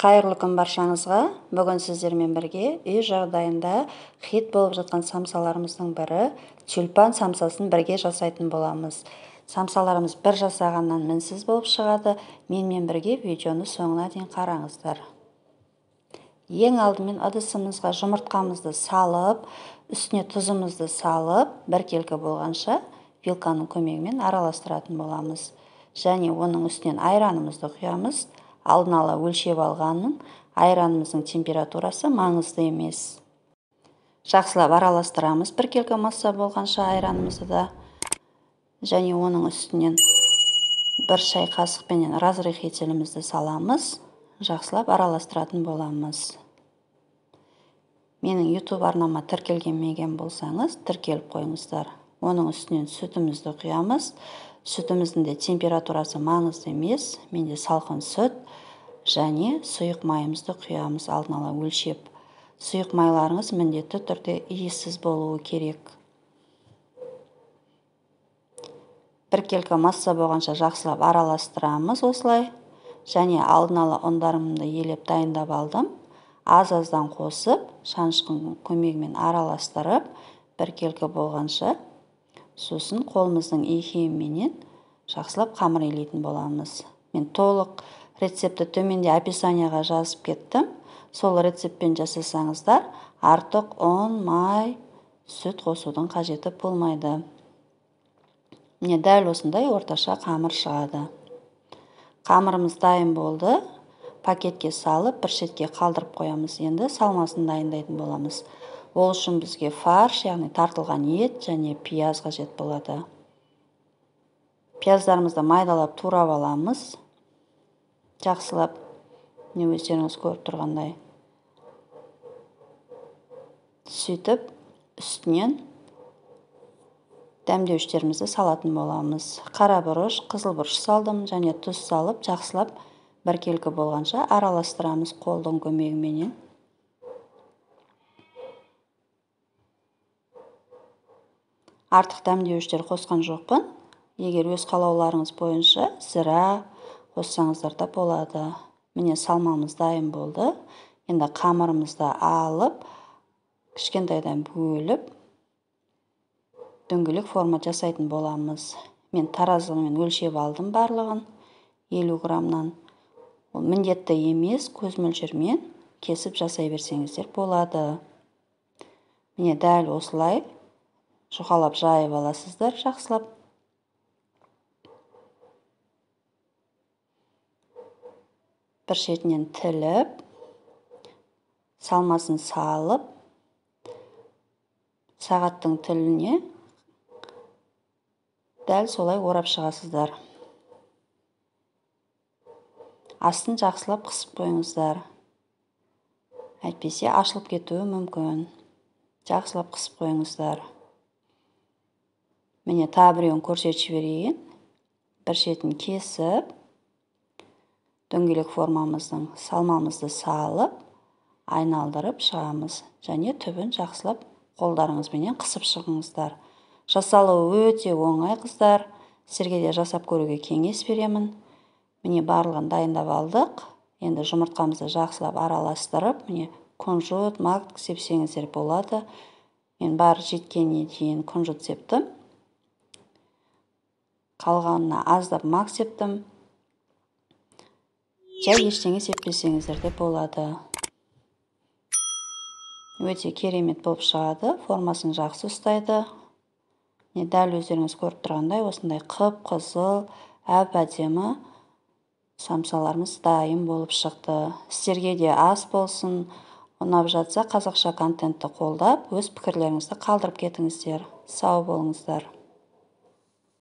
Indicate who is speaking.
Speaker 1: қайырлы күн баршаңызға бүгін сіздермен бірге үй жағдайында хит болып жатқан самсаларымыздың бірі тюльпан самсасын бірге жасайтын боламыз самсаларымыз бір жасағаннан мінсіз болып шығады менмен бірге видеоны соңына дейін қараңыздар ең алдымен ыдысымызға жұмыртқамызды салып үстіне тұзымызды салып бір біркелкі болғанша вилканың көмегімен араластыратын боламыз және оның үстінен айранымызды құямыз алдын ала өлшеп алғанын айранымыздың температурасы маңызды емес жақсылап араластырамыз біркелкі масса болғанша айранымызды да және оның үстінен бір шай қасықпенен разрыхителімізді саламыз жақсылап араластыратын боламыз менің YouTube арнама меген болсаңыз тіркеліп қойыңыздар оның үстінен сүтімізді құямыз сүтіміздің де температурасы маңызды емес менде салқын сүт және сұйық майымызды құямыз алдын ала өлшеп сұйық майларыңыз міндетті түрде иіссіз болуы керек біркелкі масса болғанша жақсылап араластырамыз осылай және алдын ала ұндарымды елеп дайындап алдым аз аздан қосып шанышқының көмегімен араластырып біркелкі болғанша сосын қолымыздың икеміменен жақсылап қамыр илейтін боламыз мен толық рецепті төменде описанияға жазып кеттім сол рецептпен жасасаңыздар артық ұн май сүт қосудың қажеті болмайды міне дәл осындай орташа қамыр шығады қамырымыз дайын болды пакетке салып бір шетке қалдырып қоямыз енді салмасын дайындайтын боламыз ол үшін бізге фарш яғни тартылған ет және пияз қажет болады пияздарымызды майдалап турап аламыз жақсылап міне өздеріңіз көріп тұрғандай сөйтіп үстінен дәмдеуіштерімізді салатын боламыз қара бұрыш қызыл бұрыш салдым және тұз салып жақсылап біркелкі болғанша араластырамыз қолдың көмегіменен артық дәмдеуіштер қосқан жоқпын егер өз қалауларыңыз бойынша зіра қоссаңыздар да болады міне салмамыз дайын болды енді қамырымызды алып кішкентайдан бөліп дөңгелек форма жасайтын боламыз мен таразымен өлшеп алдым барлығын елу граммнан ол міндетті емес көз мөлшермен кесіп жасай берсеңіздер болады міне дәл осылай жұқалап жайып аласыздар жақсылап бір шетінен тіліп салмасын салып сағаттың тіліне дәл солай орап шығасыздар астын жақсылап қысып қойыңыздар әйтпесе ашылып кетуі мүмкін жақсылап қысып қойыңыздар міне тағы біреуін көрсетіп жіберейін бір шетін кесіп дөңгелек формамыздың салмамызды салып айналдырып шығамыз және түбін жақсылап қолдарыңызбенен қысып шығыңыздар жасалуы өте оңай қыздар сіздерге де жасап көруге кеңес беремін міне барлығын дайындап алдық енді жұмыртқамызды жақсылап араластырып міне күнжіт мак сепсеңіздер болады мен бар жеткеніне дейін күнжіт септім қалғанына аздап мак септім жай ештеңе сеппесеңіздер де болады өте керемет болып шығады формасын жақсы ұстайды міне дәл өздеріңіз көріп тұрғандай осындай қып қызыл әп әдемі самсаларымыз дайын болып шықты сіздерге де ас болсын ұнап жатса қазақша контентті қолдап өз пікірлеріңізді қалдырып кетіңіздер сау болыңыздар